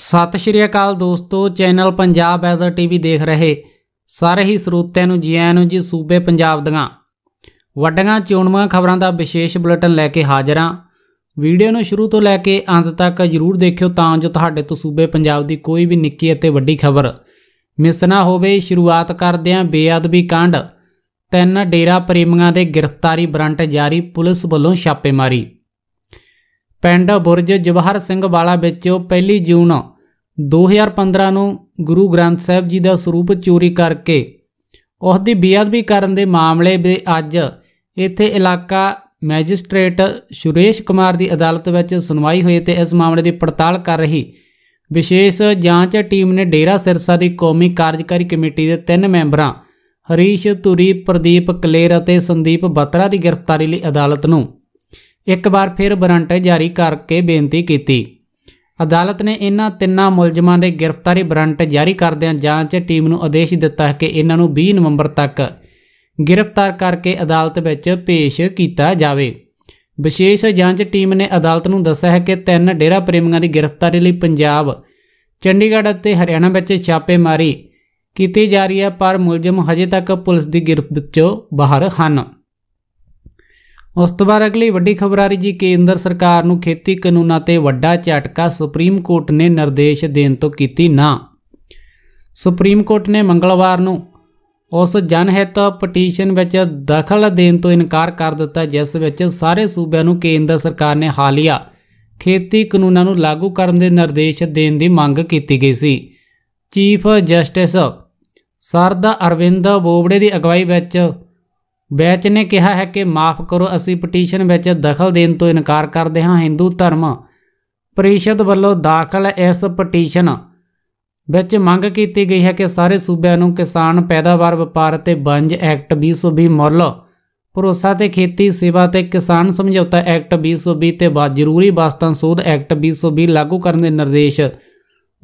ਸਤਿ ਸ਼੍ਰੀ ਅਕਾਲ ਦੋਸਤੋ channel Punjab ਐਜ਼ਰ TV ਦੇਖ ਰਹੇ ਸਾਰੇ ਹੀ ਸਰੋਤਿਆਂ ਨੂੰ ਜੀ ਆਇਆਂ ਨੂੰ ਜੀ ਸੂਬੇ ਪੰਜਾਬ ਦੀਆਂ ਵੱਡੀਆਂ ਚੋਣਵਾਂ ਖਬਰਾਂ ਦਾ ਵਿਸ਼ੇਸ਼ ਬੁਲੇਟਿਨ ਲੈ ਕੇ ਹਾਜ਼ਰ ਹਾਂ ਵੀਡੀਓ ਨੂੰ ਸ਼ੁਰੂ ਤੋਂ ਲੈ ਕੇ ਅੰਤ ਤੱਕ ਜ਼ਰੂਰ ਦੇਖਿਓ ਤਾਂ ਜੋ ਤੁਹਾਡੇ ਤੋਂ ਸੂਬੇ ਪੰਜਾਬ ਦੀ ਕੋਈ ਵੀ ਨਿੱਕੀ ਅਤੇ ਵੱਡੀ ਖਬਰ ਮਿਸ ਨਾ ਹੋਵੇ ਸ਼ੁਰੂਆਤ ਕਰਦੇ ਹਾਂ ਬੇਅਦਬੀ ਕਾਂਡ ਤਿੰਨ ਡੇਰਾ ਪ੍ਰੇਮੀਆਂ ਦੇ ਗ੍ਰਿਫਤਾਰੀ ਵਾਰੰਟ ਜਾਰੀ ਪੁਲਿਸ ਵੱਲੋਂ ਛਾਪੇਮਾਰੀ ਪਿੰਡ ਬੁਰਜ ਜਵਾਹਰ ਸਿੰਘ ਵਾਲਾ ਵਿੱਚ 1 ਜੂਨ 2015 ਨੂੰ ਗੁਰੂ ਗ੍ਰੰਥ ਸਾਹਿਬ ਜੀ ਦਾ ਸਰੂਪ ਚੋਰੀ ਕਰਕੇ ਉਸ ਦੀ ਬੇਅਦਬੀ ਕਰਨ ਦੇ ਮਾਮਲੇ ਵਿੱਚ ਅੱਜ ਇੱਥੇ ਇਲਾਕਾ ਮੈਜਿਸਟ੍ਰੇਟ ਸੁਰੇਸ਼ ਕੁਮਾਰ ਦੀ ਅਦਾਲਤ ਵਿੱਚ ਸੁਣਵਾਈ ਹੋਈ ਤੇ ਇਸ ਮਾਮਲੇ ਦੀ ਪੜਤਾਲ ਕਰ ਰਹੀ ਵਿਸ਼ੇਸ਼ ਜਾਂਚ ਟੀਮ ਨੇ ਡੇਰਾ ਸਿਰਸਾ ਦੀ ਕੌਮੀ ਕਾਰਜਕਾਰੀ ਕਮੇਟੀ ਦੇ ਤਿੰਨ ਮੈਂਬਰਾਂ ਹਰੀਸ਼ ਤੁਰੀ ਪ੍ਰਦੀਪ ਕਲੇਰ ਅਤੇ ਸੰਦੀਪ ਬਤਰਾ ਦੀ ਗ੍ਰਿਫਤਾਰੀ ਲਈ ਅਦਾਲਤ ਨੂੰ ਇੱਕ ਵਾਰ ਫਿਰ ਵਾਰੰਟ ਜਾਰੀ ਕਰਕੇ ਬੇਨਤੀ ਕੀਤੀ ਅਦਾਲਤ ਨੇ ਇਹਨਾਂ ਤਿੰਨਾਂ ਮੁਲਜ਼ਮਾਂ ਦੇ ਗ੍ਰਿਫਤਾਰੀ ਵਾਰੰਟ ਜਾਰੀ ਕਰਦਿਆਂ ਜਾਂਚ ਟੀਮ ਨੂੰ ਆਦੇਸ਼ ਦਿੱਤਾ ਹੈ ਕਿ ਇਹਨਾਂ ਨੂੰ 20 ਨਵੰਬਰ ਤੱਕ ਗ੍ਰਿਫਤਾਰ ਕਰਕੇ ਅਦਾਲਤ ਵਿੱਚ ਪੇਸ਼ ਕੀਤਾ ਜਾਵੇ ਵਿਸ਼ੇਸ਼ ਜਾਂਚ ਟੀਮ ਨੇ ਅਦਾਲਤ ਨੂੰ ਦੱਸਿਆ ਹੈ ਕਿ ਤਿੰਨ ਡੇਰਾ ਪ੍ਰੇਮੀਆਂ ਦੀ ਗ੍ਰਿਫਤਾਰੀ ਲਈ ਪੰਜਾਬ ਚੰਡੀਗੜ੍ਹ ਅਤੇ ਹਰਿਆਣਾ ਵਿੱਚ ਛਾਪੇਮਾਰੀ ਕੀਤੀ ਜਾ ਰਹੀ ਹੈ ਪਰ ਮੁਲਜ਼ਮ ਹਜੇ ਤੱਕ ਪੁਲਿਸ ਦੀ ਗ੍ਰਿਫਤ ਵਿੱਚੋਂ ਬਾਹਰ ਹਨ ਉਸ ਤੋਂ ਬਾਅਦ ਅਗਲੀ ਵੱਡੀ ਖਬਰ ਆ ਰਹੀ ਜੀ ਕੇਂਦਰ ਸਰਕਾਰ ਨੂੰ ਖੇਤੀ ਕਾਨੂੰਨਾਂ ਤੇ ਵੱਡਾ ਝਟਕਾ ਸੁਪਰੀਮ ਕੋਰਟ ਨੇ ਨਿਰਦੇਸ਼ ਦੇਣ ਤੋਂ ਕੀਤੀ ਨਾ ਸੁਪਰੀਮ ਕੋਰਟ ਨੇ ਮੰਗਲਵਾਰ ਨੂੰ ਉਸ ਜਨਹਿਤ ਪਟੀਸ਼ਨ ਵਿੱਚ ਦਖਲ ਦੇਣ ਤੋਂ ਇਨਕਾਰ ਕਰ ਦਿੱਤਾ ਜਿਸ ਵਿੱਚ ਸਾਰੇ ਸੂਬਿਆਂ ਨੂੰ ਕੇਂਦਰ ਸਰਕਾਰ ਨੇ ਹਾਲੀਆ ਖੇਤੀ ਕਾਨੂੰਨਾਂ ਨੂੰ ਲਾਗੂ ਕਰਨ ਦੇ ਨਿਰਦੇਸ਼ ਦੇਣ ਦੀ ਮੰਗ ਕੀਤੀ ਗਈ ਸੀ ਚੀਫ ਜਸਟਿਸ ਸਰਦਾ ਅਰਵਿੰਦ ਬੋਬੜੇ ਦੀ ਅਗਵਾਈ ਵਿੱਚ ਬੈਚ ਨੇ ਕਿਹਾ ਹੈ ਕਿ ਮਾਫ ਕਰੋ ਅਸੀਂ ਪਟੀਸ਼ਨ ਵਿੱਚ ਦਖਲ ਦੇਣ ਤੋਂ ਇਨਕਾਰ ਕਰਦੇ ਹਾਂ ਹਿੰਦੂ ਧਰਮ ਪਰਿਸ਼ਦ ਵੱਲੋਂ ਦਾਖਲ ਇਸ ਪਟੀਸ਼ਨ ਵਿੱਚ ਮੰਗ ਕੀਤੀ ਗਈ ਹੈ ਕਿ ਸਾਰੇ ਸੂਬਿਆਂ ਨੂੰ ਕਿਸਾਨ ਪੈਦਾਵਾਰ ਵਪਾਰ ਤੇ ਵਣਜ ਐਕਟ 2020 ਮੁੱਲ ਭਰੋਸਾ ਤੇ ਖੇਤੀ ਸੇਵਾ ਤੇ ਕਿਸਾਨ ਸਮਝੌਤਾ ਐਕਟ 2020 ਤੇ ਜ਼ਰੂਰੀ ਵਸਤਾਂ ਸੋਧ ਐਕਟ 2020 ਲਾਗੂ ਕਰਨ ਦੇ ਨਿਰਦੇਸ਼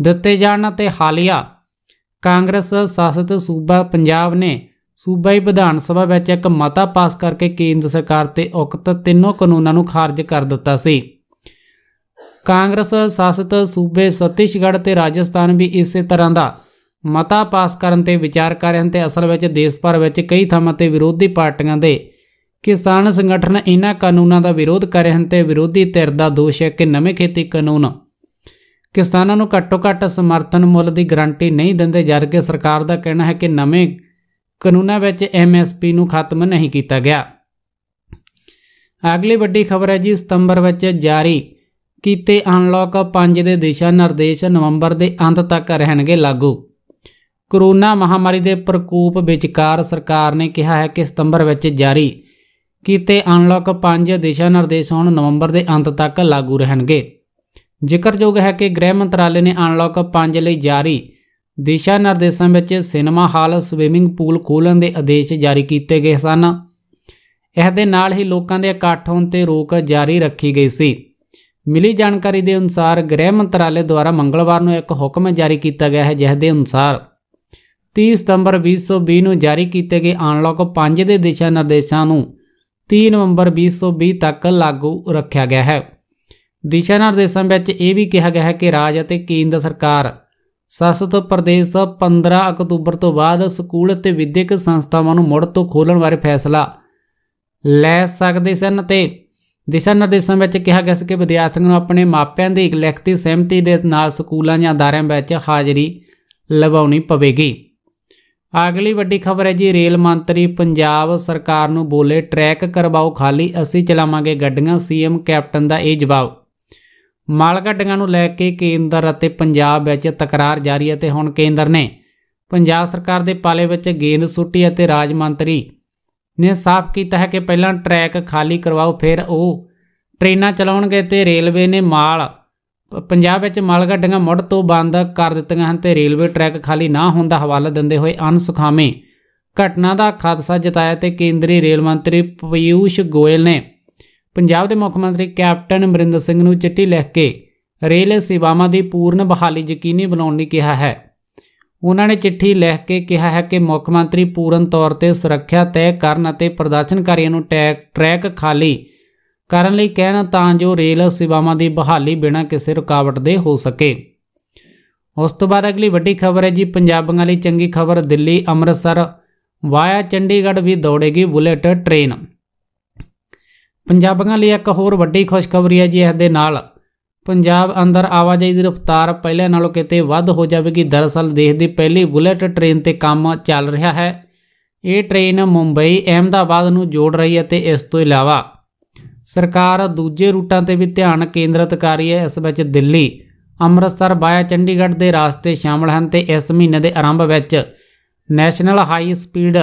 ਦਿੱਤੇ ਜਾਣ ਅਤੇ ਹਾਲੀਆ ਕਾਂਗਰਸ ਸ਼ਾਸਿਤ ਸੂਬਾ ਪੰਜਾਬ ਨੇ ਸੂਬਾਈ ਵਿਧਾਨ ਸਭਾ ਵਿੱਚ ਇੱਕ ਮਤਾ ਪਾਸ ਕਰਕੇ ਕੇਂਦਰ ਸਰਕਾਰ ਤੇ ਉਕਤ ਤਿੰਨੋਂ ਕਾਨੂੰਨਾਂ ਨੂੰ ਖਾਰਜ ਕਰ ਦਿੱਤਾ ਸੀ ਕਾਂਗਰਸ ਸ਼ਾਸਿਤ ਸੂਬੇ ਛੱਤੀਸਗੜ੍ਹ ਤੇ ਰਾਜਸਥਾਨ ਵੀ ਇਸੇ ਤਰ੍ਹਾਂ ਦਾ ਮਤਾ ਪਾਸ ਕਰਨ ਤੇ ਵਿਚਾਰ ਕਰ ਰਹੇ ਹਨ ਤੇ ਅਸਲ ਵਿੱਚ ਦੇਸ਼ ਭਰ ਵਿੱਚ ਕਈ ਥਾਵਾਂ ਤੇ ਵਿਰੋਧੀ ਪਾਰਟੀਆਂ ਦੇ ਕਿਸਾਨ ਸੰਗਠਨ ਇਹਨਾਂ ਕਾਨੂੰਨਾਂ ਦਾ ਵਿਰੋਧ ਕਰ ਰਹੇ ਹਨ ਤੇ ਵਿਰੋਧੀ ਧਿਰ ਦਾ ਦੋਸ਼ ਹੈ ਕਿ ਨਵੇਂ ਖੇਤੀ ਕਾਨੂੰਨ ਕਿਸਾਨਾਂ ਨੂੰ ਘੱਟੋ-ਘੱਟ ਸਮਰਥਨ ਮੁੱਲ ਦੀ ਗਾਰੰਟੀ ਨਹੀਂ ਦਿੰਦੇ ਜਦ ਕਿ ਸਰਕਾਰ ਦਾ ਕਹਿਣਾ ਹੈ ਕਿ ਨਵੇਂ ਕਾਨੂੰਨਾਂ ਵਿੱਚ ਐਮਐਸਪੀ ਨੂੰ ਖਤਮ ਨਹੀਂ ਕੀਤਾ ਗਿਆ ਅਗਲੀ ਵੱਡੀ ਖਬਰ ਹੈ ਜੀ ਸਤੰਬਰ ਵਿੱਚ ਜਾਰੀ ਕੀਤੇ ਅਨਲੌਕ 5 ਦੇ ਦਿਸ਼ਾ ਨਿਰਦੇਸ਼ ਨਵੰਬਰ ਦੇ ਅੰਤ ਤੱਕ ਰਹਿਣਗੇ ਲਾਗੂ ਕਰੋਨਾ ਮਹਾਮਾਰੀ ਦੇ ਪ੍ਰਕੋਪ ਵਿਚਕਾਰ ਸਰਕਾਰ ਨੇ ਕਿਹਾ ਹੈ ਕਿ ਸਤੰਬਰ ਵਿੱਚ ਜਾਰੀ ਕੀਤੇ ਅਨਲੌਕ 5 ਦਿਸ਼ਾ ਨਿਰਦੇਸ਼ ਹੁਣ ਨਵੰਬਰ ਦੇ ਅੰਤ ਤੱਕ ਲਾਗੂ ਰਹਿਣਗੇ ਜ਼ਿਕਰਯੋਗ ਹੈ ਕਿ ਗ੍ਰਹਿ ਮੰਤਰਾਲੇ ਨੇ ਅਨਲੌਕ 5 ਲਈ ਜਾਰੀ ਦਿਸ਼ਾ ਨਿਰਦੇਸ਼ਾਂ ਵਿੱਚ ਸਿਨੇਮਾ ਹਾਲ ਸਵਿਮਿੰਗ ਪੂਲ ਖੋਲਣ ਦੇ ਆਦੇਸ਼ ਜਾਰੀ ਕੀਤੇ ਗਏ ਸਨ ਇਸ ਦੇ ਨਾਲ ਹੀ ਲੋਕਾਂ ਦੇ ਇਕੱਠ ਹੋਣ ਤੇ ਰੋਕ ਜਾਰੀ ਰੱਖੀ ਗਈ ਸੀ ਮਿਲੀ ਜਾਣਕਾਰੀ ਦੇ ਅਨੁਸਾਰ ਗ੍ਰਹਿ ਮੰਤਰਾਲੇ ਦੁਆਰਾ ਮੰਗਲਵਾਰ ਨੂੰ ਇੱਕ ਹੁਕਮ ਜਾਰੀ ਕੀਤਾ ਗਿਆ ਹੈ ਜਿਸ ਦੇ ਅਨੁਸਾਰ 30 ਸਤੰਬਰ 2020 ਨੂੰ ਜਾਰੀ ਕੀਤੇ ਗਏ ਅਨਲੌਕ 5 ਦੇ ਦਿਸ਼ਾ ਨਿਰਦੇਸ਼ਾਂ ਨੂੰ 3 ਨਵੰਬਰ 2020 ਤੱਕ ਲਾਗੂ ਰੱਖਿਆ ਗਿਆ ਹੈ ਦਿਸ਼ਾ ਨਿਰਦੇਸ਼ਾਂ ਵਿੱਚ ਇਹ ਵੀ ਕਿਹਾ ਗਿਆ ਹੈ ਕਿ ਰਾਜ ਅਤੇ ਕੇਂਦਰ ਸਰਕਾਰ ਸ਼ਾਸਤ ਪ੍ਰਦੇਸ਼ 15 ਅਕਤੂਬਰ ਤੋਂ ਬਾਅਦ ਸਕੂਲ ਅਤੇ ਵਿਦਿਅਕ ਸੰਸਥਾਵਾਂ ਨੂੰ ਮੁੜ ਤੋਂ ਖੋਲਣ ਬਾਰੇ ਫੈਸਲਾ ਲੈ ਸਕਦੇ ਸਨ ਤੇ ਦਿਸ਼ਾ ਨਿਰਦੇਸ਼ਾਂ ਵਿੱਚ ਕਿਹਾ ਗਿਆ ਸੀ ਕਿ ਵਿਦਿਆਰਥੀਆਂ ਨੂੰ ਆਪਣੇ ਮਾਪਿਆਂ ਦੀ ਲਿਖਤੀ ਸਹਿਮਤੀ ਦੇ ਨਾਲ ਸਕੂਲਾਂ ਜਾਂ ਅਦਾਰਿਆਂ ਵਿੱਚ ਹਾਜ਼ਰੀ ਲਵਾਉਣੀ ਪਵੇਗੀ ਅਗਲੀ ਵੱਡੀ ਖਬਰ ਹੈ ਜੀ ਰੇਲ ਮੰਤਰੀ ਪੰਜਾਬ ਸਰਕਾਰ ਨੂੰ ਬੋਲੇ ਟਰੈਕ ਕਰਵਾਓ ਖਾਲੀ ਅਸੀਂ ਚਲਾਵਾਂਗੇ ਗੱਡੀਆਂ ਸੀਐਮ ਕੈਪਟਨ ਦਾ ਇਹ ਜਵਾਬ ਮਾਲ ਗੱਡੀਆਂ ਨੂੰ ਲੈ ਕੇ ਕੇਂਦਰ ਅਤੇ ਪੰਜਾਬ ਵਿੱਚ ਤਕਰਾਰ ਜਾਰੀ ਹੈ ਤੇ ਹੁਣ ਕੇਂਦਰ ਨੇ ਪੰਜਾਬ ਸਰਕਾਰ ਦੇ ਪਾਲੇ ਵਿੱਚ ਗੇਂਦ ਸੁੱਟੀ ਅਤੇ ਰਾਜ ਮੰਤਰੀ ਨੇ ਸਾਫ਼ ਕੀਤਾ ਹੈ ਕਿ ਪਹਿਲਾਂ ਟਰੈਕ ਖਾਲੀ ਕਰਵਾਓ ਫਿਰ ਉਹ ਟ੍ਰੇਨਾਂ ਚਲਾਉਣਗੇ ਤੇ ਰੇਲਵੇ ਨੇ ਮਾਲ ਪੰਜਾਬ ਵਿੱਚ ਮਾਲ ਗੱਡੀਆਂ ਮੁੜ ਤੋਂ ਬੰਦ ਕਰ ਦਿੱਤੀਆਂ ਹਨ ਤੇ ਰੇਲਵੇ ਟਰੈਕ ਖਾਲੀ ਨਾ ਹੋਣ ਦਾ ਹਵਾਲਾ ਦਿੰਦੇ ਹੋਏ ਅਨਸੁਖਾਵੇਂ ਘਟਨਾ ਦਾ ਖਾਦਸਾ ਜਤਾਇਆ ਤੇ ਕੇਂਦਰੀ ਰੇਲ ਮੰਤਰੀ ਪਯੂਸ਼ ਗੋਇਲ ਨੇ ਪੰਜਾਬ ਦੇ ਮੁੱਖ ਮੰਤਰੀ ਕੈਪਟਨ ਅਮਰਿੰਦਰ ਸਿੰਘ ਨੂੰ ਚਿੱਠੀ ਲਿਖ ਕੇ ਰੇਲ ਸੇਵਾਵਾਂ ਦੀ ਪੂਰਨ ਬਹਾਲੀ ਯਕੀਨੀ ਬਣਾਉਣ ਲਈ ਕਿਹਾ ਹੈ ਉਹਨਾਂ ਨੇ ਚਿੱਠੀ ਲਿਖ ਕੇ ਕਿਹਾ ਹੈ ਕਿ ਮੁੱਖ ਮੰਤਰੀ ਪੂਰਨ ਤੌਰ ਤੇ ਸੁਰੱਖਿਆ ਤੈਅ ਕਰਨ ਅਤੇ ਪ੍ਰਦਰਸ਼ਨਕਾਰੀਆਂ ਨੂੰ ਟਰੈਕ ਖਾਲੀ ਕਰਨ ਲਈ ਕਹਿਣ ਤਾਂ ਜੋ ਰੇਲ ਸੇਵਾਵਾਂ ਦੀ ਬਹਾਲੀ ਬਿਨਾਂ ਕਿਸੇ ਰੁਕਾਵਟ ਦੇ ਹੋ ਸਕੇ ਉਸ ਤੋਂ ਬਾਅਦ ਅਗਲੀ ਵੱਡੀ ਖਬਰ ਹੈ ਜੀ ਪੰਜਾਬੀਆਂ ਲਈ ਚੰਗੀ ਖਬਰ ਦਿੱਲੀ ਅੰਮ੍ਰਿਤਸਰ ਵਾਇਆ ਚੰਡੀਗੜ੍ਹ ਵੀ ਦੌੜੇਗੀ ਬੁਲੇਟ ਟ੍ਰੇਨ ਪੰਜਾਬੀਆਂ ਲਈ ਇੱਕ ਹੋਰ ਵੱਡੀ ਖੁਸ਼ਖਬਰੀ ਹੈ ਜੀ ਇਸ ਦੇ ਨਾਲ ਪੰਜਾਬ ਅੰਦਰ ਆਵਾਜਾਈ ਦੀ ਰਫ਼ਤਾਰ ਪਹਿਲੇ ਨਾਲੋਂ ਕਿਤੇ ਵੱਧ ਹੋ ਜਾਵੇਗੀ ਦਰਸਲ ਦੇਸ਼ ਦੀ ਪਹਿਲੀ ਬੁਲੇਟ ਟ੍ਰੇਨ ਤੇ ਕੰਮ ਚੱਲ ਰਿਹਾ ਹੈ ਇਹ ਟ੍ਰੇਨ ਮੁੰਬਈ ਅਹਿਮਦਾਬਾਦ ਨੂੰ ਜੋੜ ਰਹੀ ਹੈ ਤੇ ਇਸ ਤੋਂ ਇਲਾਵਾ ਸਰਕਾਰ ਦੂਜੇ ਰੂਟਾਂ ਤੇ ਵੀ ਧਿਆਨ ਕੇਂਦਰਿਤ ਕਰ ਰਹੀ ਹੈ ਇਸ ਵਿੱਚ ਦਿੱਲੀ ਅੰਮ੍ਰਿਤਸਰ ਬਾਇਆ ਚੰਡੀਗੜ੍ਹ ਦੇ ਰਸਤੇ ਸ਼ਾਮਲ ਹਨ ਤੇ ਇਸ ਮਹੀਨੇ ਦੇ ਆਰੰਭ ਵਿੱਚ national high speed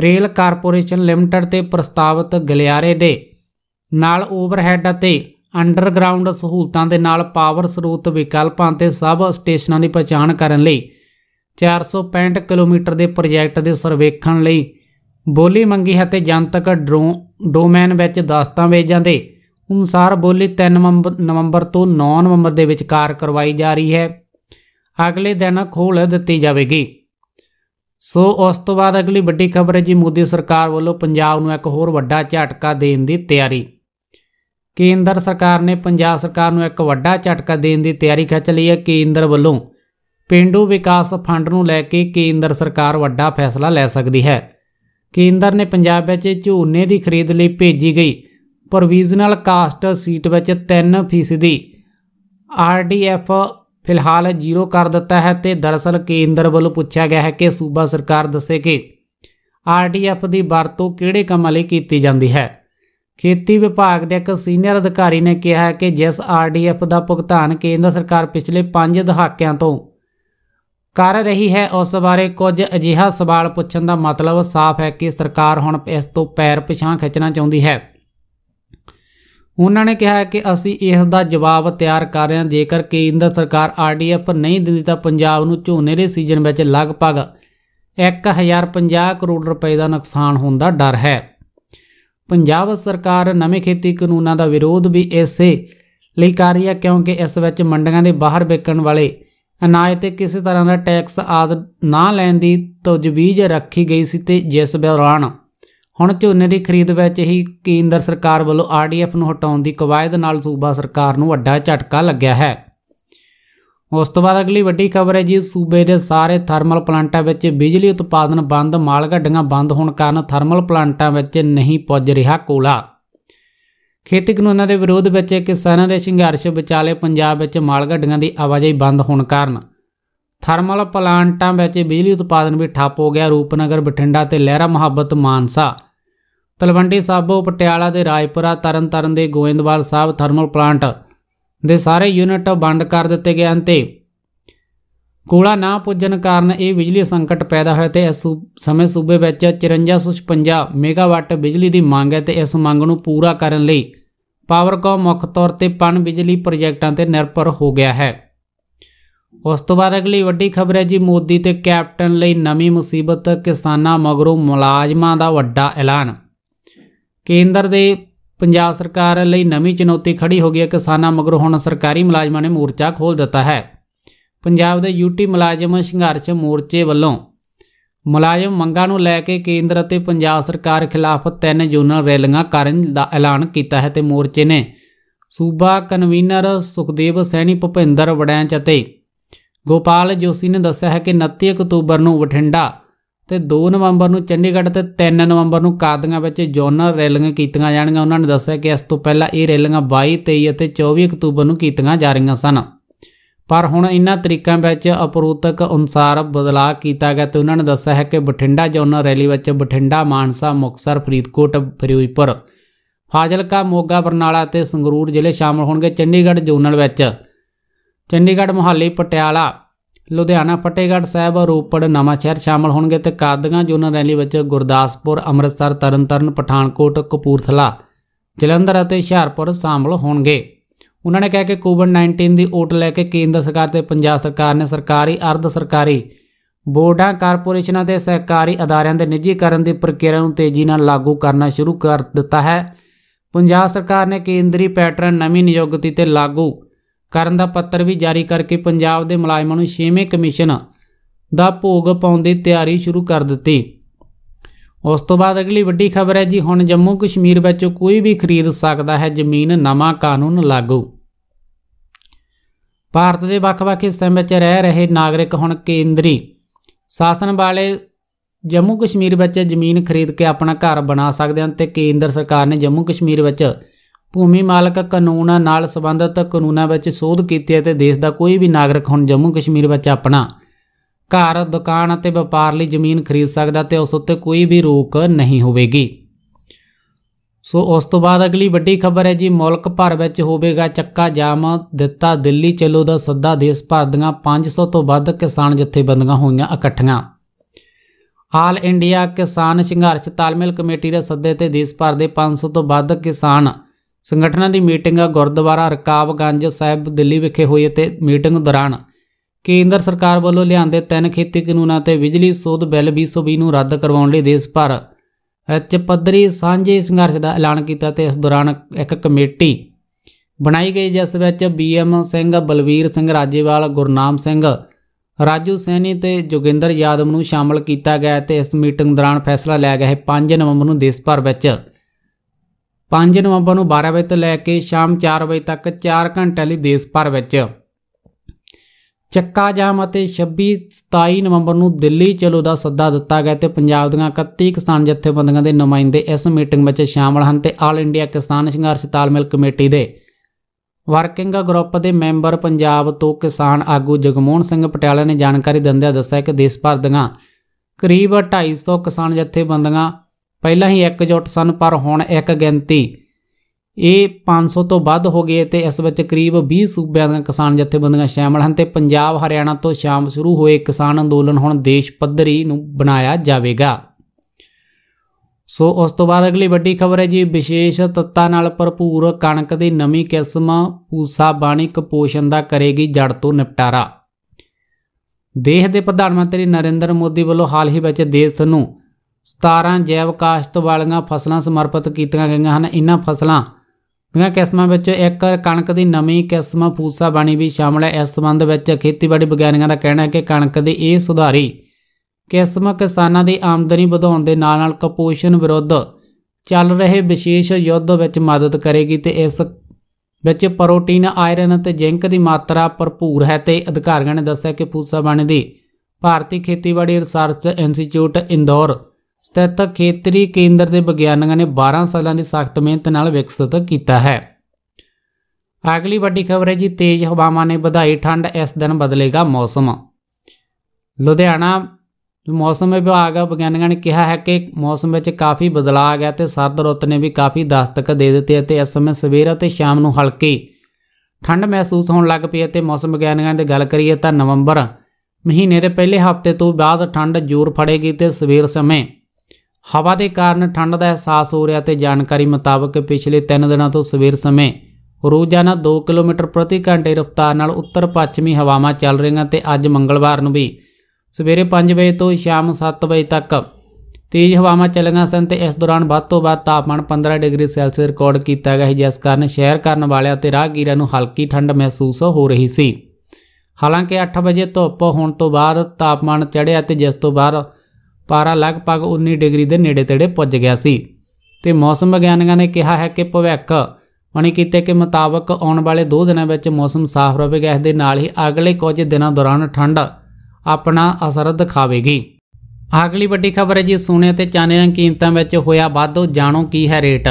rail corporation limited ਤੇ ਪ੍ਰਸਤਾਵਿਤ ਗਲਿਆਰੇ ਦੇ ਨਾਲ ਓਵਰਹੈੱਡ ਅਤੇ ਅੰਡਰਗਰਾਉਂਡ ਸਹੂਲਤਾਂ ਦੇ ਨਾਲ ਪਾਵਰ ਸਰੋਤ ਵਿਕਲਪਾਂ ਤੇ ਸਭ ਸਟੇਸ਼ਨਾਂ ਦੀ ਪਛਾਣ ਕਰਨ ਲਈ 465 ਕਿਲੋਮੀਟਰ ਦੇ ਪ੍ਰੋਜੈਕਟ ਦੇ ਸਰਵੇਖਣ ਲਈ ਬੋਲੀ ਮੰਗੀ ਹੈ ਤੇ ਜਨਤਕ ਡੋਮੇਨ ਵਿੱਚ ਦਸਤਾਵੇਜ਼ਾਂ ਦੇ ਅਨੁਸਾਰ ਬੋਲੀ 3 ਨਵੰਬਰ ਤੋਂ 9 ਨਵੰਬਰ ਦੇ ਵਿਚਕਾਰ ਕਰਵਾਈ ਜਾ ਰਹੀ ਹੈ ਅਗਲੇ ਦਿਨ ਖੋਲ ਦਿੱਤੀ ਜਾਵੇਗੀ ਸੋ ਉਸ ਤੋਂ ਬਾਅਦ ਅਗਲੀ ਵੱਡੀ ਖਬਰ ਹੈ ਜੀ ਮੋਦੀ ਸਰਕਾਰ ਵੱਲੋਂ ਪੰਜਾਬ ਨੂੰ ਇੱਕ ਹੋਰ ਵੱਡਾ ਝਟਕਾ ਦੇਣ ਦੀ ਤਿਆਰੀ ਕੇਂਦਰ ਸਰਕਾਰ ਨੇ ਪੰਜਾਬ ਸਰਕਾਰ ਨੂੰ ਇੱਕ ਵੱਡਾ ਝਟਕਾ ਦੇਣ ਦੀ ਤਿਆਰੀ ਖਿੱਚ ਲਈ ਹੈ ਕੇਂਦਰ ਵੱਲੋਂ ਪਿੰਡੂ ਵਿਕਾਸ ਫੰਡ ਨੂੰ ਲੈ ਕੇ ਕੇਂਦਰ ਸਰਕਾਰ ਵੱਡਾ ਫੈਸਲਾ ਲੈ ਸਕਦੀ ਹੈ ਕੇਂਦਰ ਨੇ ਪੰਜਾਬ ਵਿੱਚ ਝੂਨੇ ਦੀ ਖਰੀਦ ਲਈ ਭੇਜੀ ਗਈ ਪ੍ਰੋਵੀਜ਼ਨਲ ਕਾਸਟ ਸੀਟ ਵਿੱਚ 3% ਦੀ ਆਰਡੀਐਫ ਫਿਲਹਾਲ ਜ਼ੀਰੋ ਕਰ ਦਿੱਤਾ ਹੈ ਤੇ ਦਰਅਸਲ ਕੇਂਦਰ ਵੱਲੋਂ ਪੁੱਛਿਆ ਗਿਆ ਹੈ ਕਿ ਸੂਬਾ ਸਰਕਾਰ ਦੱਸੇ ਕਿ ਆਰਡੀਐਫ ਦੀ ਵਰਤੋਂ ਕਿਹੜੇ ਕੰਮਾਂ ਲਈ ਕੀਤੀ ਜਾਂਦੀ ਹੈ ਖੇਤੀ ਵਿਭਾਗ ਦੇ ਇੱਕ ਸੀਨੀਅਰ ਅਧਿਕਾਰੀ ਨੇ ਕਿਹਾ ਹੈ ਕਿ ਜਿਸ ਆਰਡੀਐਫ ਦਾ ਭੁਗਤਾਨ ਕੇਂਦਰ ਸਰਕਾਰ ਪਿਛਲੇ 5 ਦਹਾਕਿਆਂ ਤੋਂ ਕਰ ਰਹੀ ਹੈ ਉਸ ਬਾਰੇ ਕੁਝ ਅਜਿਹਾ ਸਵਾਲ ਪੁੱਛਣ ਦਾ ਮਤਲਬ ਸਾਫ਼ ਹੈ ਕਿ ਸਰਕਾਰ ਹੁਣ ਇਸ ਤੋਂ ਪੈਰ ਪਿਛਾਂ ਖਿੱਚਣਾ ਚਾਹੁੰਦੀ ਹੈ ਉਹਨਾਂ ਨੇ ਕਿਹਾ ਕਿ ਅਸੀਂ ਇਸ ਦਾ ਜਵਾਬ ਤਿਆਰ ਕਰ ਰਹੇ ਹਾਂ ਜੇਕਰ ਕੇਂਦਰ ਸਰਕਾਰ ਆਰਡੀਐਫ ਨਹੀਂ ਦਿੰਦੀ ਤਾਂ ਪੰਜਾਬ ਨੂੰ ਝੋਨੇ ਦੇ ਸੀਜ਼ਨ ਵਿੱਚ ਲਗਭਗ 1050 ਕਰੋੜ ਰੁਪਏ ਦਾ ਨੁਕਸਾਨ ਹੋਣ ਦਾ ਡਰ ਹੈ ਪੰਜਾਬ ਸਰਕਾਰ ਨਵੇਂ ਖੇਤੀ ਕਾਨੂੰਨਾਂ ਦਾ ਵਿਰੋਧ ਵੀ ਇਸੇ ਲਈ ਕਰ ਰਹੀ ਹੈ ਕਿਉਂਕਿ ਇਸ ਵਿੱਚ ਮੰਡੀਆਂ ਦੇ ਬਾਹਰ ਵਿਕਣ ਵਾਲੇ ਅਨਾਜ ਤੇ ਕਿਸੇ ਤਰ੍ਹਾਂ ਦਾ ਟੈਕਸ ਆਦ ਨਾ ਲੈਣ ਦੀ ਤਜਵੀਜ਼ ਰੱਖੀ ਗਈ ਸੀ ਤੇ ਜਿਸ ਦੌਰਾਨ ਹੁਣ ਝੋਨੇ ਦੀ ਖਰੀਦ ਵਿੱਚ ਹੀ ਕੇਂਦਰ ਸਰਕਾਰ ਵੱਲੋਂ ਆਰਡੀਐਫ ਨੂੰ ਹਟਾਉਣ ਦੀ ਕਵਾਇਦ ਨਾਲ ਸੂਬਾ ਸਰਕਾਰ ਨੂੰ ਵੱਡਾ ਝਟਕਾ ਲੱਗਿਆ ਹੈ ਉਸ ਤੋਂ ਬਾਅਦ ਅਗਲੀ ਵੱਡੀ ਖਬਰ ਹੈ ਜੀ ਸੂਬੇ ਦੇ ਸਾਰੇ ਥਰਮਲ ਪਲਾਂਟਾਂ ਵਿੱਚ ਬਿਜਲੀ ਉਤਪਾਦਨ ਬੰਦ ਮਾਲ ਗੱਡੀਆਂ ਬੰਦ ਹੋਣ ਕਾਰਨ ਥਰਮਲ ਪਲਾਂਟਾਂ ਵਿੱਚ ਨਹੀਂ ਪੁੱਜ ਰਿਹਾ ਕੋਲਾ ਖੇਤੀ ਕਾਨੂੰਨਾਂ ਦੇ ਵਿਰੋਧ ਵਿੱਚ ਕਿਸਾਨਾਂ ਦੇ ਸੰਘਰਸ਼ ਵਿਚਾਲੇ ਪੰਜਾਬ ਵਿੱਚ ਮਾਲ ਗੱਡੀਆਂ ਦੀ ਆਵਾਜਾਈ ਬੰਦ ਹੋਣ ਕਾਰਨ ਥਰਮਲ ਪਲਾਂਟਾਂ ਵਿੱਚ ਬਿਜਲੀ ਉਤਪਾਦਨ ਵੀ ਠੱਪ ਹੋ ਗਿਆ ਰੂਪਨਗਰ ਬਠਿੰਡਾ ਤੇ ਲਹਿਰਾ ਮੁਹੱਬਤ ਮਾਨਸਾ ਤਲਵੰਡੀ ਸਾਬੋ ਪਟਿਆਲਾ ਦੇ ਰਾਜਪੁਰਾ ਤਰਨਤਾਰਨ ਦੇ ਗੋਇੰਦਵਾਲ ਸਾਹਿਬ ਥਰਮਲ ਪਲਾਂਟ ਦੇ ਸਾਰੇ ਯੂਨਿਟ ਬੰਦ ਕਰ ਦਿੱਤੇ ਗਏ ਹਨ ਤੇ ਕੋਲਾ ਨਾ ਪੁੱਜਣ ਕਾਰਨ ਇਹ ਬਿਜਲੀ ਸੰਕਟ ਪੈਦਾ ਹੋਇਆ ਤੇ ਇਸ ਸਮੇਂ ਸੂਬੇ ਵਿੱਚ 5456 ਮੈਗਾਵਾਟ ਬਿਜਲੀ ਦੀ ਮੰਗ ਹੈ ਤੇ ਇਸ ਮੰਗ ਨੂੰ ਪੂਰਾ ਕਰਨ ਲਈ ਪਾਵਰਕੋ ਮੁੱਖ ਤੌਰ ਤੇ ਪਣ ਬਿਜਲੀ ਪ੍ਰੋਜੈਕਟਾਂ ਤੇ ਨਿਰਭਰ ਹੋ ਗਿਆ ਹੈ ਉਸ ਤੋਂ ਬਾਅਦ ਅਗਲੀ ਵੱਡੀ ਖਬਰ ਹੈ ਜੀ ਮੋਦੀ ਤੇ ਕੈਪਟਨ ਲਈ ਨਵੀਂ ਮੁਸੀਬਤ ਕਿਸਾਨਾਂ ਮਗਰੋਂ ਮੁਲਾਜ਼ਮਾਂ ਦਾ ਵੱਡਾ ਐਲਾਨ ਕੇਂਦਰ ਦੇ ਪੰਜਾਬ ਸਰਕਾਰ ਲਈ ਨਵੀਂ ਚੁਣੌਤੀ ਖੜੀ ਹੋ ਗਈ ਹੈ ਕਿਸਾਨਾਂ ਮਗਰੋਂ ਹੁਣ ਸਰਕਾਰੀ ਮੁਲਾਜ਼ਮਾਂ ਨੇ ਮੋਰਚਾ ਖੋਲ ਦਿੱਤਾ ਹੈ ਪੰਜਾਬ ਦੇ ਯੂਟੀ ਮੁਲਾਜ਼ਮ ਸੰਘਰਸ਼ ਮੋਰਚੇ ਵੱਲੋਂ ਮੁਲਾਜ਼ਮ ਮੰਗਾਂ ਨੂੰ ਲੈ ਕੇ ਕੇਂਦਰ ਅਤੇ ਪੰਜਾਬ ਸਰਕਾਰ ਖਿਲਾਫ 3 ਜੂਨਲ ਰੈਲੀਆਂ ਕਰਨ ਦਾ ਐਲਾਨ ਕੀਤਾ ਹੈ ਤੇ ਮੋਰਚੇ ਨੇ ਸੂਬਾ ਕਨਵੀਨਰ ਸੁਖਦੇਵ ਸੈਣੀ ਭੁਪਿੰਦਰ ਵੜੈਂਚ ਅਤੇ ਗੋਪਾਲ ਜੋਸ਼ੀ ਨੇ ਦੱਸਿਆ ਹੈ ਕਿ 29 ਅਕਤੂਬਰ ਨੂੰ ਬਠਿੰਡਾ ਤੇ 2 ਨਵੰਬਰ ਨੂੰ ਚੰਡੀਗੜ੍ਹ ਤੇ 3 ਨਵੰਬਰ ਨੂੰ ਕਾਦੀਆਂ ਵਿੱਚ ਜੋਨਰ ਰੈਲੀਆਂ ਕੀਤੀਆਂ ਜਾਣਗੀਆਂ ਉਹਨਾਂ ਨੇ ਦੱਸਿਆ ਕਿ ਇਸ ਤੋਂ ਪਹਿਲਾਂ ਇਹ ਰੈਲੀਆਂ 22 23 ਅਤੇ 24 ਅਕਤੂਬਰ ਨੂੰ ਕੀਤੀਆਂ ਜਾ ਰਹੀਆਂ ਸਨ ਪਰ ਹੁਣ ਇਹਨਾਂ ਤਰੀਕਾਂ ਵਿੱਚ ਅਪਰੂਤਕ ਅਨੁਸਾਰ ਬਦਲਾਅ ਕੀਤਾ ਗਿਆ ਤੇ ਉਹਨਾਂ ਨੇ ਦੱਸਿਆ ਹੈ ਕਿ ਬਠਿੰਡਾ ਜੋਨਰ ਰੈਲੀ ਵਿੱਚ ਬਠਿੰਡਾ ਮਾਨਸਾ ਮੁਕਸਰ ਫਰੀਦਕੋਟ ਫਿਰੋਜ਼ਪੁਰ ਫਾਜ਼ਿਲਕਾ ਮੋਗਾ ਬਰਨਾਲਾ ਅਤੇ ਸੰਗਰੂਰ ਜ਼ਿਲ੍ਹੇ ਸ਼ਾਮਲ ਹੋਣਗੇ ਚੰਡੀਗੜ੍ਹ ਜ਼ੋਨਲ ਵਿੱਚ ਚੰਡੀਗੜ੍ਹ ਮੁਹਾਲੀ ਪਟਿਆਲਾ ਲੁਧਿਆਣਾ ਫਤਿਹਗੜ੍ਹ ਸਾਹਿਬ ਰੋਪੜ ਨਵਾਂਸ਼ਹਿਰ ਸ਼ਾਮਲ ਹੋਣਗੇ ਤੇ ਕਾਦਗਾਂ ਜੋਨਲ ਰੈਲੀ ਵਿੱਚ ਗੁਰਦਾਸਪੁਰ ਅੰਮ੍ਰਿਤਸਰ ਤਰਨਤਾਰਨ ਪਠਾਨਕੋਟ ਕਪੂਰਥਲਾ ਜਲੰਧਰ ਅਤੇ ਹੁਸ਼ਿਆਰਪੁਰ ਸ਼ਾਮਲ ਹੋਣਗੇ ਉਹਨਾਂ ਨੇ ਕਿਹਾ ਕਿ ਕੋਵਿਡ-19 ਦੀ ਓਟ ਲੈ ਕੇ ਕੇਂਦਰ ਸਰਕਾਰ ਤੇ ਪੰਜਾਬ ਸਰਕਾਰ ਨੇ ਸਰਕਾਰੀ ਅਰਧ ਸਰਕਾਰੀ ਬੋਰਡਾਂ ਕਾਰਪੋਰੇਸ਼ਨਾਂ ਤੇ ਸਹਿਕਾਰੀ ਅਦਾਰਿਆਂ ਦੇ ਨਿੱਜੀਕਰਨ ਦੀ ਪ੍ਰਕਿਰਿਆ ਨੂੰ ਤੇਜ਼ੀ ਨਾਲ ਲਾਗੂ ਕਰਨਾ ਸ਼ੁਰੂ ਕਰ ਦਿੱਤਾ ਹੈ ਪੰਜਾਬ ਸਰਕਾਰ ਨੇ ਕੇਂਦਰੀ ਪੈਟਰਨ ਨਵੀਂ ਨਿਯੁਕਤੀ ਤੇ ਲਾਗੂ ਕਰਨ ਦਾ ਪੱਤਰ ਵੀ ਜਾਰੀ ਕਰਕੇ ਪੰਜਾਬ ਦੇ ਮੁਲਾਜ਼ਮਾਂ ਨੂੰ 6ਵੇਂ ਕਮਿਸ਼ਨ ਦਾ ਭੋਗ ਪਾਉਣ ਦੀ ਤਿਆਰੀ ਸ਼ੁਰੂ ਕਰ ਦਿੱਤੀ ਉਸ ਤੋਂ ਬਾਅਦ ਅਗਲੀ ਵੱਡੀ ਖਬਰ ਹੈ ਜੀ ਹੁਣ ਜੰਮੂ ਕਸ਼ਮੀਰ ਵਿੱਚ ਕੋਈ ਵੀ ਖਰੀਦ ਸਕਦਾ ਹੈ ਜ਼ਮੀਨ ਨਵਾਂ ਕਾਨੂੰਨ ਲਾਗੂ ਭਾਰਤ ਦੇ ਵੱਖ-ਵੱਖ ਹਿੱਸਿਆਂ ਵਿੱਚ ਰਹਿ ਰਹੇ ਨਾਗਰਿਕ ਹੁਣ ਕੇਂਦਰੀ ਸ਼ਾਸਨ ਵਾਲੇ ਜੰਮੂ ਕਸ਼ਮੀਰ ਵਿੱਚ ਜ਼ਮੀਨ ਖਰੀਦ ਕੇ ਆਪਣਾ ਘਰ ਬਣਾ ਸਕਦੇ ਹਨ ਤੇ ਕੇਂਦਰ ਸਰਕਾਰ ਨੇ ਜੰਮੂ ਕਸ਼ਮੀਰ ਵਿੱਚ ਭੂਮੀ ਮਾਲਕ ਕਾਨੂੰਨਾਂ ਨਾਲ ਸੰਬੰਧਿਤ ਕਾਨੂੰਨਾਂ ਵਿੱਚ ਸੋਧ ਕੀਤੀ ਹੈ ਤੇ ਦੇਸ਼ ਦਾ ਕੋਈ ਵੀ ਨਾਗਰਿਕ ਹੁਣ ਜੰਮੂ ਕਸ਼ਮੀਰ ਵਿੱਚ ਆਪਣਾ ਘਰ, ਦੁਕਾਨ ਅਤੇ ਵਪਾਰ ਲਈ ਜ਼ਮੀਨ ਖਰੀਦ ਸਕਦਾ ਤੇ ਉਸ ਉੱਤੇ ਕੋਈ ਵੀ ਰੋਕ ਨਹੀਂ ਹੋਵੇਗੀ। ਸੋ ਉਸ ਤੋਂ ਬਾਅਦ ਅਗਲੀ ਵੱਡੀ ਖਬਰ ਹੈ ਜੀ ਮੁਲਕ ਭਰ ਵਿੱਚ ਹੋਵੇਗਾ ਚੱਕਾ ਜਾਮ ਦਿੱਤਾ ਦਿੱਲੀ ਚਲੋ ਦਾ ਸੱਦਾ ਦੇਸ਼ ਭਰ ਦੀਆਂ 500 ਤੋਂ ਵੱਧ ਕਿਸਾਨ ਜਥੇਬੰਦੀਆਂ ਹੋਈਆਂ ਇਕੱਠੀਆਂ ਆਲ ਇੰਡੀਆ ਕਿਸਾਨ ਸੰਘਰਸ਼ ਤਾਲਮੇਲ ਕਮੇਟੀ ਦੇ ਸੱਦੇ ਤੇ ਦੇਸ਼ ਭਰ ਦੇ 500 ਤੋਂ ਵੱਧ ਕਿਸਾਨ ਸੰਗਠਨਾਂ ਦੀ ਮੀਟਿੰਗ ਗੁਰਦੁਆਰਾ ਰਕਾਬਗੰਜ ਸਾਹਿਬ ਦਿੱਲੀ ਵਿਖੇ ਹੋਈ ਅਤੇ ਮੀਟਿੰਗ ਦੌਰਾਨ ਕੇਂਦਰ ਸਰਕਾਰ ਵੱਲੋਂ ਲਿਆਂਦੇ ਤਿੰਨ ਖੇਤੀ ਕਾਨੂੰਨਾਂ ਤੇ ਬਿਜਲੀ ਸੋਧ ਬਿੱਲ 220 ਨੂੰ ਰੱਦ ਕਰਵਾਉਣ ਲਈ ਦੇਸ਼ ਭਰ ਵਿੱਚ ਪੱਧਰੀ ਸਾਂਝੇ ਸੰਘਰਸ਼ ਦਾ ਐਲਾਨ ਕੀਤਾ ਤੇ ਇਸ ਦੌਰਾਨ ਇੱਕ ਕਮੇਟੀ ਬਣਾਈ ਗਈ ਜਿਸ ਵਿੱਚ ਬੀਐਮ ਸਿੰਘ ਬਲਵੀਰ ਸਿੰਘ ਰਾਜੇਵਾਲ ਗੁਰਨਾਮ ਸਿੰਘ ਰਾਜੂ ਸੈਣੀ ਤੇ ਜੋਗਿੰਦਰ ਯਾਦਵ ਨੂੰ ਸ਼ਾਮਲ ਕੀਤਾ ਗਿਆ ਤੇ ਇਸ ਮੀਟਿੰਗ ਦੌਰਾਨ ਫੈਸਲਾ ਲਿਆ ਗਿਆ ਹੈ 5 ਨਵੰਬਰ ਨੂੰ ਦੇਸ਼ ਭਰ ਵਿੱਚ 5 ਨਵੰਬਰ ਨੂੰ 12 ਵਜੇ ਤੋਂ ਲੈ ਕੇ ਸ਼ਾਮ 4 ਵਜੇ ਤੱਕ 4 ਘੰਟੇ ਲਈ ਦੇਸ਼ ਭਰ ਵਿੱਚ ਚੱਕਾ ਜਾਮ ਅਤੇ 26 27 ਨਵੰਬਰ ਨੂੰ ਦਿੱਲੀ ਚਲੋ ਦਾ ਸੱਦਾ ਦਿੱਤਾ ਗਿਆ ਤੇ ਪੰਜਾਬ ਦੀਆਂ 31 ਕਿਸਾਨ ਜਥੇਬੰਦੀਆਂ ਦੇ ਨੁਮਾਇੰਦੇ ਇਸ ਮੀਟਿੰਗ ਵਿੱਚ ਸ਼ਾਮਲ ਹਨ ਤੇ ਆਲ ਇੰਡੀਆ ਕਿਸਾਨ ਸੰਘਰਸ਼ ਤਾਲਮੇਲ ਕਮੇਟੀ ਦੇ ਵਰਕਿੰਗ ਗਰੁੱਪ ਦੇ ਮੈਂਬਰ ਪੰਜਾਬ ਤੋਂ ਕਿਸਾਨ ਆਗੂ ਜਗਮੋਹਨ ਸਿੰਘ ਪਟਿਆਲਾ ਨੇ ਜਾਣਕਾਰੀ ਦਿੰਦਿਆਂ ਦੱਸਿਆ ਕਿ ਦੇਸ਼ ਭਰ ਦੀਆਂ ਕਰੀਬ 250 ਕਿਸਾਨ ਜਥੇਬੰਦੀਆਂ ਪਹਿਲਾਂ ਹੀ ਇਕਜੁੱਟ ਸਨ ਪਰ ਹੁਣ ਇੱਕ ਗਿਣਤੀ ਇਹ 500 ਤੋਂ ਵੱਧ ਹੋ ਗਏ ਤੇ ਇਸ ਵਿੱਚ ਕਰੀਬ 20 ਸੂਬਿਆਂ ਦੇ ਕਿਸਾਨ ਜਥੇਬੰਦੀਆਂ ਸ਼ਾਮਲ ਹਨ ਤੇ ਪੰਜਾਬ ਹਰਿਆਣਾ ਤੋਂ ਸ਼ਾਮ ਸ਼ੁਰੂ ਹੋਏ ਕਿਸਾਨ ਅੰਦੋਲਨ ਹੁਣ ਦੇਸ਼ ਪੱਧਰੀ ਨੂੰ ਬਣਾਇਆ ਜਾਵੇਗਾ ਸੋ ਉਸ ਤੋਂ ਬਾਅਦ ਅਗਲੀ ਵੱਡੀ ਖਬਰ ਹੈ ਜੀ ਵਿਸ਼ੇਸ਼ ਤੱਤਾਂ ਨਾਲ ਭਰਪੂਰ ਕਣਕ ਦੀ ਨਵੀਂ ਕਿਸਮ ਪੂਸਾ ਬਾਣੀ ਕਪੋਸ਼ਣ ਦਾ ਕਰੇਗੀ ਜੜ ਤੋਂ ਨਿਪਟਾਰਾ ਦੇਸ਼ ਦੇ ਪ੍ਰਧਾਨ ਮੰਤਰੀ ਨਰਿੰਦਰ ਮੋਦੀ ਵੱਲੋਂ ਹਾਲ ਹੀ ਵਿੱਚ ਦੇਸ਼ ਨੂੰ 17 ਜੈਵ ਕਾਸ਼ਤ ਵਾਲੀਆਂ ਫਸਲਾਂ ਸਮਰਪਿਤ ਕੀਤੀਆਂ ਗਈਆਂ ਹਨ ਇਹਨਾਂ ਫਸਲਾਂ ਦੀਆਂ ਕਿਸਮਾਂ ਵਿੱਚ ਇੱਕ ਕਣਕ ਦੀ ਨਵੀਂ ਕਿਸਮ ਫੂਸਾ ਬਾਣੀ ਵੀ ਸ਼ਾਮਲ ਹੈ ਇਸ ਸੰਬੰਧ ਵਿੱਚ ਖੇਤੀਬਾੜੀ ਵਿਗਿਆਨੀਆਂ ਦਾ ਕਹਿਣਾ ਹੈ ਕਿ ਕਣਕ ਦੀ ਇਹ ਸੁਧਾਰੀ ਕਿਸਮ ਕਿਸਾਨਾਂ ਦੀ ਆਮਦਨੀ ਵਧਾਉਣ ਦੇ ਨਾਲ ਨਾਲ ਕਪੋਸ਼ਣ ਵਿਰੁੱਧ ਚੱਲ ਰਹੇ ਵਿਸ਼ੇਸ਼ ਯੁੱਧ ਵਿੱਚ ਮਦਦ ਕਰੇਗੀ ਤੇ ਇਸ ਵਿੱਚ ਪ੍ਰੋਟੀਨ ਆਇਰਨ ਅਤੇ ਜ਼ਿੰਕ ਦੀ ਮਾਤਰਾ ਭਰਪੂਰ ਹੈ ਤੇ ਅਧਿਕਾਰੀਆਂ ਨੇ ਦੱਸਿਆ ਕਿ ਫੂਸਾ ਬਾਣੀ ਦੀ ਭਾਰਤੀ ਖੇਤੀਬਾੜੀ ਰਿਸਰਚ ਇੰਸਟੀਚਿਊਟ ਇੰਦੌਰ ਸਥਿਤ ਖੇਤਰੀ ਕੇਂਦਰ ਦੇ ਵਿਗਿਆਨੀਆਂ ਨੇ 12 ਸਾਲਾਂ ਦੀ ਸਖਤ ਮਿਹਨਤ ਨਾਲ ਵਿਕਸਿਤ ਕੀਤਾ ਹੈ ਅਗਲੀ ਵੱਡੀ ਖਬਰ ਹੈ ਜੀ ਤੇਜ਼ ਹਵਾਵਾਂ ਨੇ ਵਧਾਈ ਠੰਡ ਇਸ ਦਿਨ ਬਦਲੇਗਾ ਮੌਸਮ ਲੁਧਿਆਣਾ ਮੌਸਮ ਵਿਭਾਗ ਵਿਗਿਆਨੀਆਂ ਨੇ ਕਿਹਾ ਹੈ ਕਿ ਮੌਸਮ ਵਿੱਚ ਕਾਫੀ ਬਦਲਾਅ ਆ ਗਿਆ ਤੇ ਸਰਦ ਰੁੱਤ ਨੇ ਵੀ ਕਾਫੀ ਦਸਤਕ ਦੇ ਦਿੱਤੀ ਅਤੇ ਇਸ ਸਮੇਂ ਸਵੇਰ ਅਤੇ ਸ਼ਾਮ ਨੂੰ ਹਲਕੀ ਠੰਡ ਮਹਿਸੂਸ ਹੋਣ ਲੱਗ ਪਈ ਅਤੇ ਮੌਸਮ ਵਿਗਿਆਨੀਆਂ ਦੀ ਗੱਲ ਕਰੀਏ ਤਾਂ ਨਵੰਬਰ ਮਹੀਨੇ ਦੇ ਪਹਿਲੇ ਹਫ਼ਤੇ ਤੋਂ ਬਾਅਦ ਠੰਡ ਜ਼ੋਰ ਫੜੇਗੀ ਤੇ ਸਵੇਰ ਸਮੇਂ ਹਵਾ ਦੇ ਕਾਰਨ ਠੰਡ ਦਾ ਅਹਿਸਾਸ ਹੋ ਰਿਹਾ ਤੇ ਜਾਣਕਾਰੀ ਮੁਤਾਬਕ ਪਿਛਲੇ 3 ਦਿਨਾਂ ਤੋਂ ਸਵੇਰ ਸਮੇਂ ਰੋਜ਼ਾਨਾ 2 ਕਿਲੋਮੀਟਰ ਪ੍ਰਤੀ ਘੰਟੇ ਰਫ਼ਤਾਰ ਨਾਲ ਉੱਤਰ ਪੱਛਮੀ ਹਵਾਵਾਂ ਚੱਲ ਰਹੀਆਂ ਤੇ ਅੱਜ ਮੰਗਲਵਾਰ ਨੂੰ ਵੀ ਸਵੇਰੇ 5 ਵਜੇ ਤੋਂ ਸ਼ਾਮ 7 ਵਜੇ ਤੱਕ ਤੇਜ਼ ਹਵਾਵਾਂ ਚੱਲੀਆਂ ਸਨ ਤੇ ਇਸ ਦੌਰਾਨ ਵੱਧ ਤੋਂ ਵੱਧ ਤਾਪਮਾਨ 15 ਡਿਗਰੀ ਸੈਲਸੀਅਸ ਰਿਕਾਰਡ ਕੀਤਾ ਗਿਆ ਜਿਸ ਕਾਰਨ ਸ਼ਹਿਰ ਕਰਨ ਵਾਲਿਆਂ ਤੇ ਰਾਹਗੀਰਾਂ ਨੂੰ ਹਲਕੀ ਠੰਡ ਮਹਿਸੂਸ ਹੋ ਰਹੀ ਸੀ ਹਾਲਾਂਕਿ 8 ਵਜੇ ਧੁੱਪ ਹੋਣ ਤੋਂ ਬਾਅਦ ਤਾਪਮਾਨ ਚੜ੍ਹਿਆ ਤੇ ਜਿਸ ਤੋਂ ਬਾਅਦ ਪਾਰਾ ਲਗਭਗ 19 ਡਿਗਰੀ ਦੇ ਨੇੜੇ-ਤੇੜੇ ਪੁੱਜ ਗਿਆ ਸੀ ਤੇ ਮੌਸਮ ਵਿਗਿਆਨੀਆਂ ਨੇ ਕਿਹਾ ਹੈ ਕਿ ਭਵਿੱਖ ਬਣੀ ਕੀਤੇ ਕਿ ਮੁਤਾਬਕ ਆਉਣ ਵਾਲੇ 2 ਦਿਨਾਂ ਵਿੱਚ ਮੌਸਮ ਸਾਫ਼ ਰਹੇਗਾ ਇਸ ਦੇ ਨਾਲ ਹੀ ਅਗਲੇ ਕੁਝ ਦਿਨਾਂ ਦੌਰਾਨ ਠੰਡ ਆਪਣਾ ਅਸਰ ਦਿਖਾਵੇਗੀ ਅਗਲੀ ਵੱਡੀ ਖਬਰ ਹੈ ਜੀ ਸੋਨੇ ਤੇ ਚਾਂਦੀ ਦੀਆਂ ਕੀਮਤਾਂ ਵਿੱਚ ਹੋਇਆ ਵਾਧਾ ਜਾਣੋ ਕੀ ਹੈ ਰੇਟ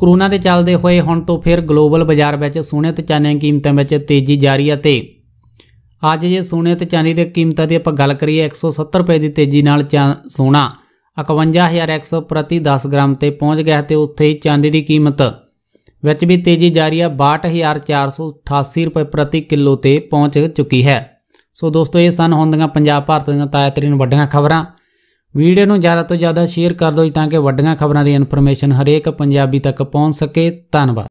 ਕਰੋਨਾ ਦੇ ਚੱਲਦੇ ਹੋਏ ਹੁਣ ਤੋਂ ਫਿਰ ਗਲੋਬਲ ਬਾਜ਼ਾਰ ਵਿੱਚ ਸੋਨੇ ਤੇ ਚਾਂਦੀ ਦੀਆਂ ਕੀਮਤਾਂ ਵਿੱਚ ਤੇਜ਼ੀ ਜਾਰੀ ਹੈ ਤੇ ਅੱਜ ਜੇ ਸੋਨੇ ਤੇ ਚਾਂਦੀ ਦੇ ਕੀਮਤਾਂ ਦੀ ਆਪਾਂ ਗੱਲ ਕਰੀਏ 170 ਰੁਪਏ ਦੀ ਤੇਜ਼ੀ ਨਾਲ ਸੋਨਾ 51100 ਪ੍ਰਤੀ 10 ਗ੍ਰਾਮ ਤੇ ਪਹੁੰਚ ਗਿਆ ਤੇ ਉੱਥੇ ਹੀ ਚਾਂਦੀ ਦੀ ਕੀਮਤ ਵਿੱਚ ਵੀ ਤੇਜ਼ੀ ਜਾਰੀ ਹੈ 62488 ਰੁਪਏ ਪ੍ਰਤੀ ਕਿਲੋ ਤੇ ਪਹੁੰਚ ਚੁੱਕੀ ਹੈ ਸੋ ਦੋਸਤੋ ਇਹ ਸਨ ਹੁੰਦੀਆਂ ਪੰਜਾਬ ਭਾਰਤ ਦੀਆਂ ਤਾਜ਼ਾ ਤਰੀਨ ਵੱਡੀਆਂ ਖਬਰਾਂ ਵੀਡੀਓ ਨੂੰ ਜ਼ਿਆਦਾ ਤੋਂ ਜ਼ਿਆਦਾ ਸ਼ੇਅਰ ਕਰ ਦਿਓ ਤਾਂ ਕਿ ਵੱਡੀਆਂ ਖਬਰਾਂ ਦੀ ਇਨਫੋਰਮੇਸ਼ਨ ਹਰੇਕ ਪੰਜਾਬੀ ਤੱਕ ਪਹੁੰਚ ਸਕੇ ਧੰਨਵਾਦ